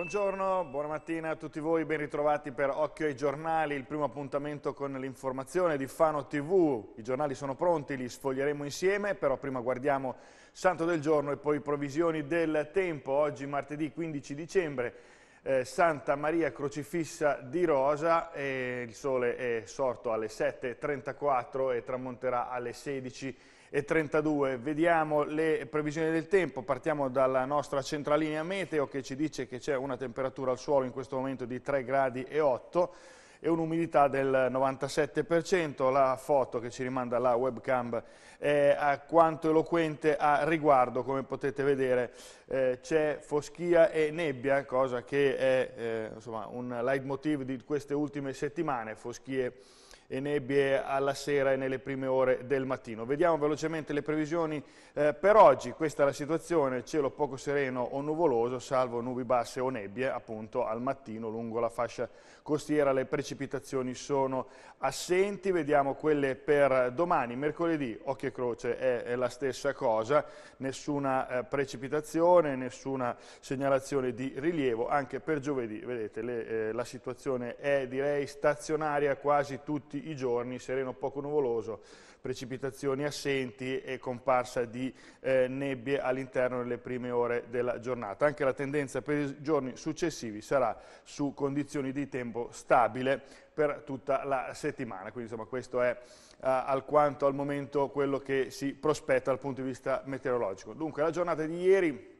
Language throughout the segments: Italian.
Buongiorno, buona mattina a tutti voi, ben ritrovati per Occhio ai giornali, il primo appuntamento con l'informazione di Fano TV. I giornali sono pronti, li sfoglieremo insieme, però prima guardiamo Santo del giorno e poi provisioni del tempo. Oggi martedì 15 dicembre, eh, Santa Maria Crocifissa di Rosa, il sole è sorto alle 7.34 e tramonterà alle 16.00. 32. Vediamo le previsioni del tempo, partiamo dalla nostra centralina meteo che ci dice che c'è una temperatura al suolo in questo momento di 3 gradi e 8 e un'umidità del 97%, la foto che ci rimanda la webcam è quanto eloquente a riguardo, come potete vedere eh, c'è foschia e nebbia, cosa che è eh, insomma, un leitmotiv di queste ultime settimane, foschie e nebbie alla sera e nelle prime ore del mattino. Vediamo velocemente le previsioni eh, per oggi. Questa è la situazione, cielo poco sereno o nuvoloso, salvo nubi basse o nebbie, appunto al mattino lungo la fascia costiera. Le precipitazioni sono assenti, vediamo quelle per domani, mercoledì, occhio e croce, è, è la stessa cosa, nessuna eh, precipitazione, nessuna segnalazione di rilievo, anche per giovedì, vedete, le, eh, la situazione è direi stazionaria quasi tutti i giorni, sereno poco nuvoloso, precipitazioni assenti e comparsa di eh, nebbie all'interno delle prime ore della giornata. Anche la tendenza per i giorni successivi sarà su condizioni di tempo stabile per tutta la settimana, quindi insomma questo è eh, alquanto al momento quello che si prospetta dal punto di vista meteorologico. Dunque la giornata di ieri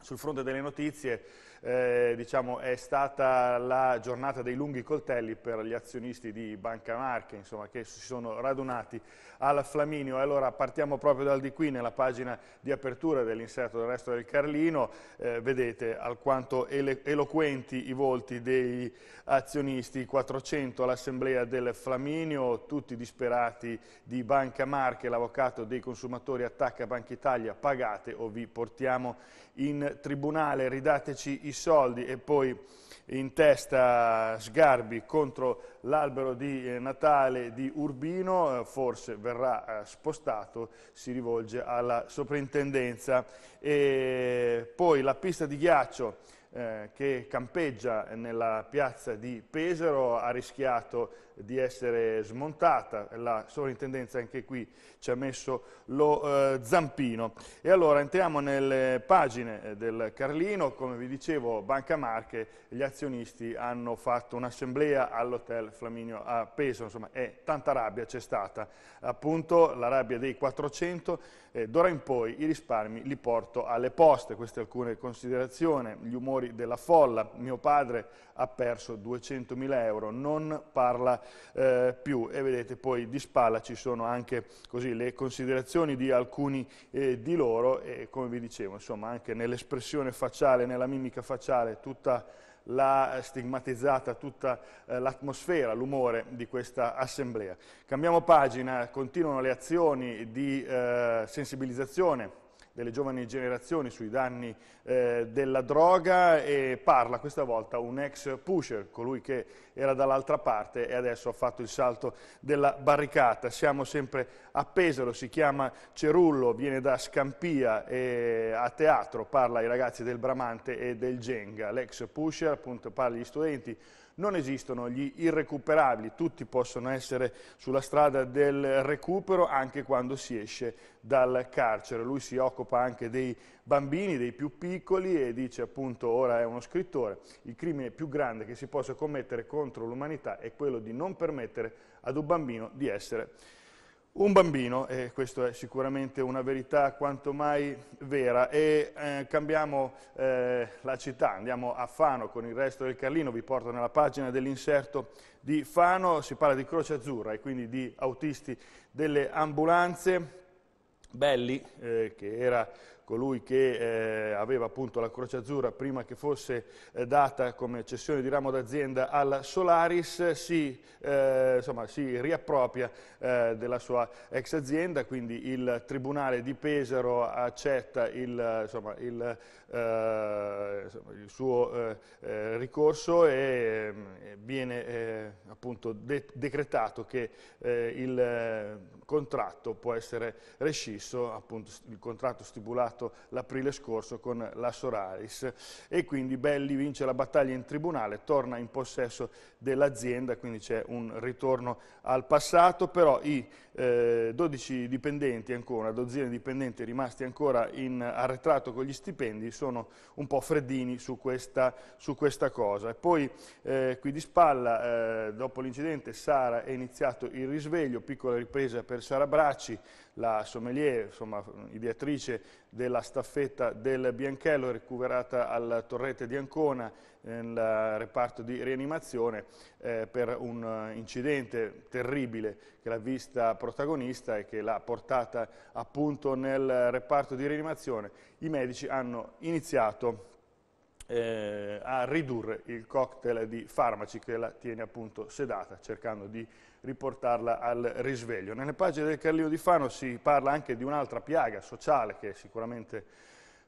sul fronte delle notizie eh, diciamo, è stata la giornata dei lunghi coltelli per gli azionisti di Banca Marche, insomma, che si sono radunati al Flaminio. E allora partiamo proprio dal di qui, nella pagina di apertura dell'inserto del resto del Carlino, eh, vedete alquanto eloquenti i volti dei azionisti, 400 all'assemblea del Flaminio, tutti disperati di Banca Marche, l'avvocato dei consumatori attacca Banca Italia, pagate o vi portiamo in tribunale, ridateci i soldi e poi in testa Sgarbi contro l'albero di eh, Natale di Urbino, eh, forse verrà eh, spostato, si rivolge alla soprintendenza. E poi la pista di ghiaccio eh, che campeggia nella piazza di Pesaro ha rischiato di essere smontata, la sovrintendenza anche qui ci ha messo lo eh, zampino. E allora entriamo nelle pagine eh, del Carlino, come vi dicevo Banca Marche, gli azionisti hanno fatto un'assemblea all'hotel Flaminio a Pesaro, insomma è tanta rabbia c'è stata, appunto la rabbia dei 400, eh, d'ora in poi i risparmi li porto alle poste, queste alcune considerazioni, gli umori fuori della folla, mio padre ha perso 200.000 euro, non parla eh, più e vedete poi di spalla ci sono anche così, le considerazioni di alcuni eh, di loro e come vi dicevo insomma anche nell'espressione facciale, nella mimica facciale tutta la stigmatizzata tutta eh, l'atmosfera, l'umore di questa assemblea. Cambiamo pagina, continuano le azioni di eh, sensibilizzazione delle giovani generazioni sui danni eh, della droga e parla questa volta un ex pusher, colui che era dall'altra parte e adesso ha fatto il salto della barricata. Siamo sempre a Pesaro, si chiama Cerullo, viene da Scampia e a teatro parla ai ragazzi del Bramante e del Genga. L'ex pusher appunto parla agli studenti non esistono gli irrecuperabili, tutti possono essere sulla strada del recupero anche quando si esce dal carcere. Lui si occupa anche dei bambini, dei più piccoli e dice appunto, ora è uno scrittore, il crimine più grande che si possa commettere contro l'umanità è quello di non permettere ad un bambino di essere un bambino, e questa è sicuramente una verità quanto mai vera, e eh, cambiamo eh, la città, andiamo a Fano con il resto del Carlino, vi porto nella pagina dell'inserto di Fano, si parla di Croce Azzurra e quindi di autisti delle ambulanze, Belli, eh, che era colui che eh, aveva appunto la Croce Azzurra prima che fosse eh, data come cessione di ramo d'azienda al Solaris, si, eh, insomma, si riappropria eh, della sua ex azienda, quindi il Tribunale di Pesaro accetta il, insomma, il, eh, il suo eh, ricorso e mm, viene appunto de decretato che il contratto può essere rescisso, appunto il contratto stipulato fatto l'aprile scorso con la Soralis e quindi Belli vince la battaglia in tribunale, torna in possesso dell'azienda, quindi c'è un ritorno al passato, però i eh, 12 dipendenti ancora, dozzine dipendenti rimasti ancora in arretrato con gli stipendi, sono un po' freddini su questa, su questa cosa. E poi eh, qui di spalla, eh, dopo l'incidente, Sara è iniziato il risveglio, piccola ripresa per Sara Bracci, la sommelier, insomma, ideatrice della staffetta del Bianchello, recuperata al Torrete di Ancona, nel reparto di rianimazione eh, per un eh, incidente terribile che l'ha vista protagonista e che l'ha portata appunto nel reparto di rianimazione. I medici hanno iniziato eh, a ridurre il cocktail di farmaci che la tiene appunto sedata, cercando di riportarla al risveglio. Nelle pagine del Carlino di Fano si parla anche di un'altra piaga sociale che è sicuramente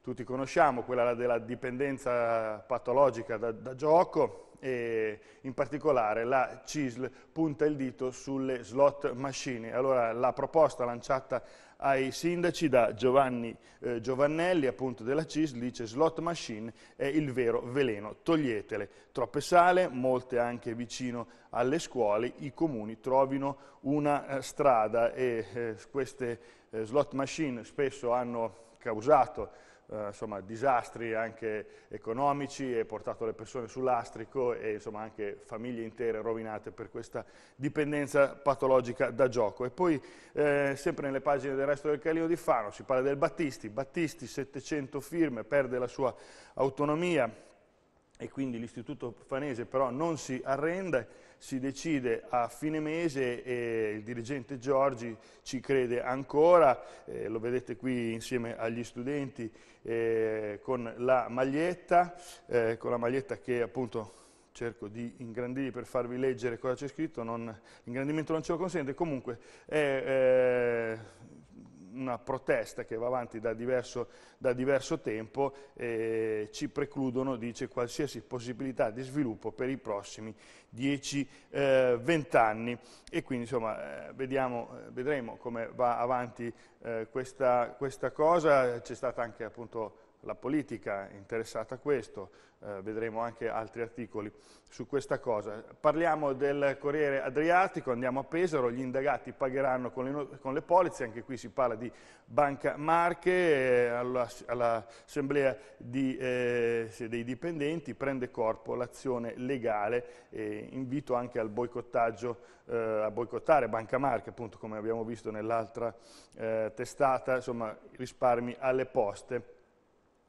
tutti conosciamo, quella della dipendenza patologica da, da gioco e in particolare la CISL punta il dito sulle slot machine. Allora la proposta lanciata ai sindaci da Giovanni eh, Giovannelli, appunto della CISL, dice slot machine è il vero veleno, toglietele. Troppe sale, molte anche vicino alle scuole, i comuni trovino una eh, strada e eh, queste eh, slot machine spesso hanno causato eh, insomma, disastri anche economici e portato le persone sull'astrico e insomma, anche famiglie intere rovinate per questa dipendenza patologica da gioco. E poi eh, sempre nelle pagine del resto del Calino di Fano si parla del Battisti, Battisti 700 firme, perde la sua autonomia e quindi l'istituto fanese però non si arrende si decide a fine mese e il dirigente Giorgi ci crede ancora, eh, lo vedete qui insieme agli studenti eh, con la maglietta, eh, con la maglietta che appunto cerco di ingrandire per farvi leggere cosa c'è scritto, l'ingrandimento non ce lo consente, comunque è eh, una protesta che va avanti da diverso, da diverso tempo, e ci precludono, dice, qualsiasi possibilità di sviluppo per i prossimi 10-20 eh, anni. E quindi insomma, eh, vediamo, eh, vedremo come va avanti questa, questa cosa, c'è stata anche appunto la politica è interessata a questo, eh, vedremo anche altri articoli su questa cosa. Parliamo del Corriere Adriatico, andiamo a Pesaro, gli indagati pagheranno con le, con le polizze, anche qui si parla di Banca Marche, eh, all'assemblea all eh, dei dipendenti prende corpo l'azione legale, invito anche al boicottaggio, eh, a boicottare Banca Marche, appunto come abbiamo visto nell'altra eh, testata, insomma risparmi alle poste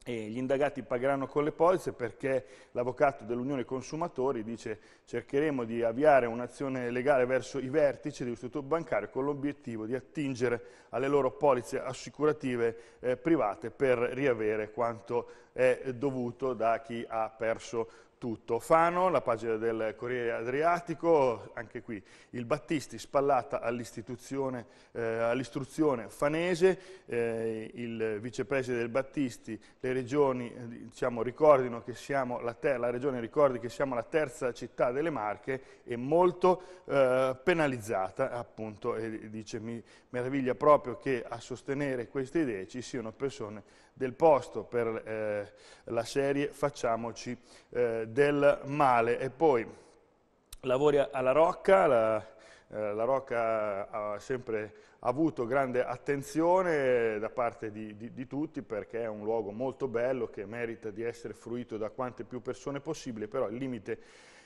e gli indagati pagheranno con le polizze perché l'avvocato dell'Unione Consumatori dice cercheremo di avviare un'azione legale verso i vertici dell'istituto bancario con l'obiettivo di attingere alle loro polizze assicurative eh, private per riavere quanto è dovuto da chi ha perso tutto. Fano, la pagina del Corriere Adriatico, anche qui il Battisti spallata eh, all'istruzione eh, all fanese, eh, il vicepresidente del Battisti, le regioni eh, diciamo, ricordino che siamo la, la, regione ricordi che siamo la terza città delle Marche e molto eh, penalizzata appunto e dice mi meraviglia proprio che a sostenere queste idee ci siano persone del posto per eh, la serie Facciamoci eh, del male. E poi lavori alla Rocca, la, eh, la Rocca ha sempre avuto grande attenzione da parte di, di, di, tutti perché è un luogo molto bello che merita di essere fruito da quante più persone possibile, però il limite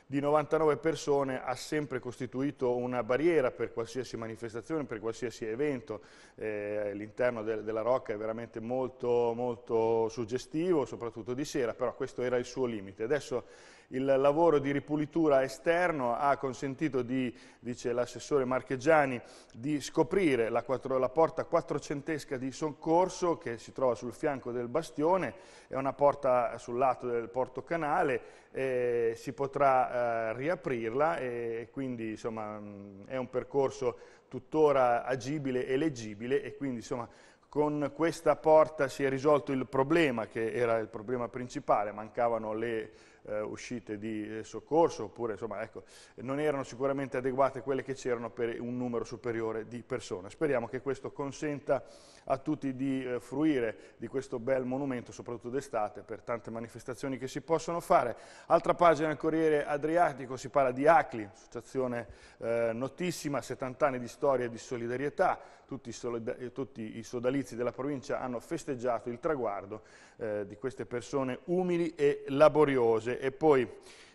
di 99 persone ha sempre costituito una barriera per qualsiasi manifestazione, per qualsiasi evento. Eh, l'interno de della Rocca è veramente molto, molto suggestivo, soprattutto di sera, però questo era il suo limite. Adesso il lavoro di ripulitura esterno ha consentito, di, dice l'assessore Marcheggiani, di scoprire la, quattro, la porta quattrocentesca di soccorso che si trova sul fianco del bastione, è una porta sul lato del porto canale eh, si potrà eh, riaprirla e quindi insomma, è un percorso tuttora agibile e leggibile e quindi insomma, con questa porta si è risolto il problema che era il problema principale, mancavano le eh, uscite di eh, soccorso, oppure insomma, ecco, non erano sicuramente adeguate quelle che c'erano per un numero superiore di persone. Speriamo che questo consenta a tutti di eh, fruire di questo bel monumento, soprattutto d'estate, per tante manifestazioni che si possono fare. Altra pagina del Corriere Adriatico si parla di ACLI, associazione eh, notissima, 70 anni di storia e di solidarietà, tutti i, eh, tutti i, sodalizi della provincia hanno festeggiato il traguardo eh, di queste persone umili e laboriose e poi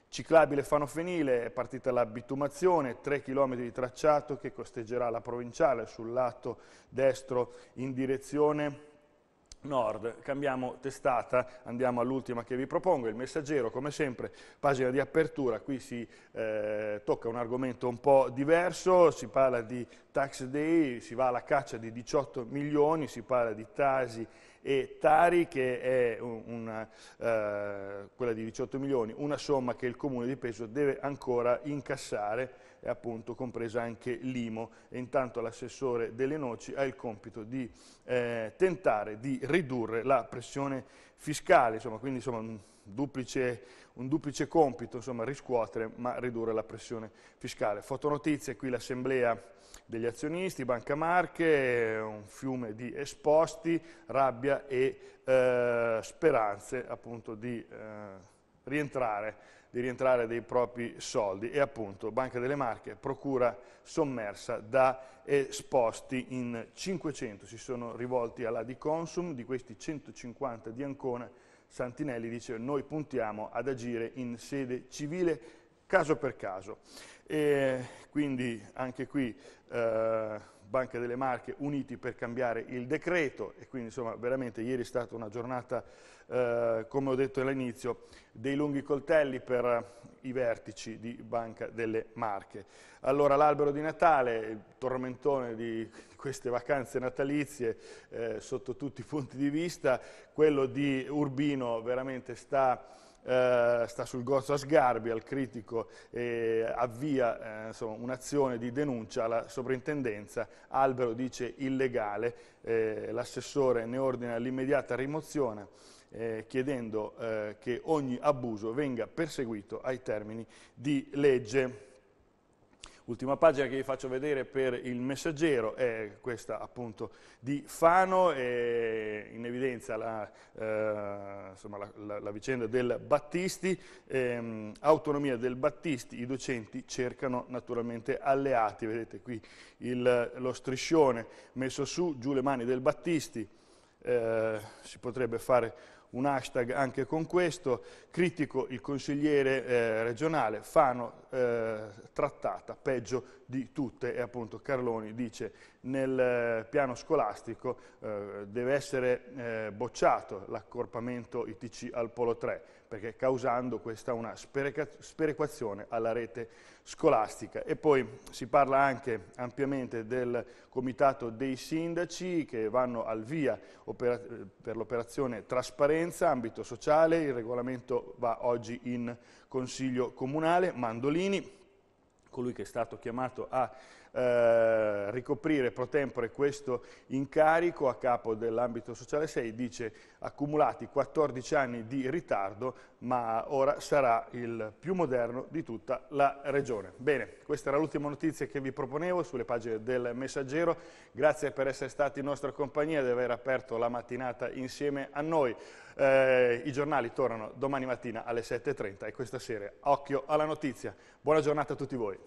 ciclabile fanofenile, è partita la bitumazione, 3 km di tracciato che costeggerà la provinciale sul lato destro in direzione Nord, cambiamo testata, andiamo all'ultima che vi propongo, il messaggero come sempre, pagina di apertura, qui si eh, tocca un argomento un po' diverso, si parla di tax day, si va alla caccia di 18 milioni, si parla di tasi e Tari che è una, eh, quella di 18 milioni, una somma che il comune di Peso deve ancora incassare e appunto compresa anche l'IMO. E intanto l'assessore delle noci ha il compito di eh, tentare di ridurre la pressione fiscale, insomma, quindi insomma, duplice, un duplice compito, insomma, riscuotere ma ridurre la pressione fiscale. Fotonotizie, qui l'assemblea degli azionisti, Banca Marche, un fiume di esposti, rabbia e eh, speranze appunto di eh, rientrare di rientrare dei propri soldi e appunto Banca delle Marche, procura sommersa da esposti in 500, si sono rivolti alla di Consum, di questi 150 di Ancona, Santinelli dice noi puntiamo ad agire in sede civile caso per caso. E quindi anche qui eh, Banca delle Marche uniti per cambiare il decreto e quindi insomma veramente ieri è stata una giornata eh, come ho detto all'inizio, dei lunghi coltelli per eh, i vertici di Banca delle Marche. Allora l'albero di Natale, il tormentone di queste vacanze natalizie eh, sotto tutti i punti di vista, quello di Urbino veramente sta... Eh, sta sul gozzo a sgarbi al critico e avvia eh, un'azione di denuncia alla sovrintendenza. Albero dice illegale, eh, l'assessore ne ordina l'immediata rimozione eh, chiedendo eh, che ogni abuso venga perseguito ai termini di legge. Ultima pagina che vi faccio vedere per il messaggero è questa appunto di Fano, e in evidenza la, eh, insomma, la, la, la, vicenda del Battisti, ehm, autonomia del Battisti, i docenti cercano naturalmente alleati, vedete qui il, lo striscione messo su, giù le mani del Battisti, eh, si potrebbe fare un hashtag anche con questo, critico il consigliere eh, regionale, Fano eh, trattata peggio di tutte e appunto Carloni dice nel eh, piano scolastico eh, deve essere eh, bocciato l'accorpamento ITC al Polo 3, perché causando questa una sperequazione alla rete scolastica. E poi si parla anche ampiamente del comitato dei sindaci che vanno al via per l'operazione trasparenza, ambito sociale, il regolamento va oggi in consiglio comunale, Mandolini, colui che è stato chiamato a eh, ricoprire pro tempore questo incarico a capo dell'ambito sociale 6, dice accumulati 14 anni di ritardo, ma ora sarà il più moderno di tutta la regione. Bene, questa era l'ultima notizia che vi proponevo sulle pagine del Messaggero. Grazie per essere stati in nostra compagnia, e di aver aperto la mattinata insieme a noi. Eh, I giornali tornano domani mattina alle 7.30 e questa sera occhio alla notizia. Buona giornata a tutti voi.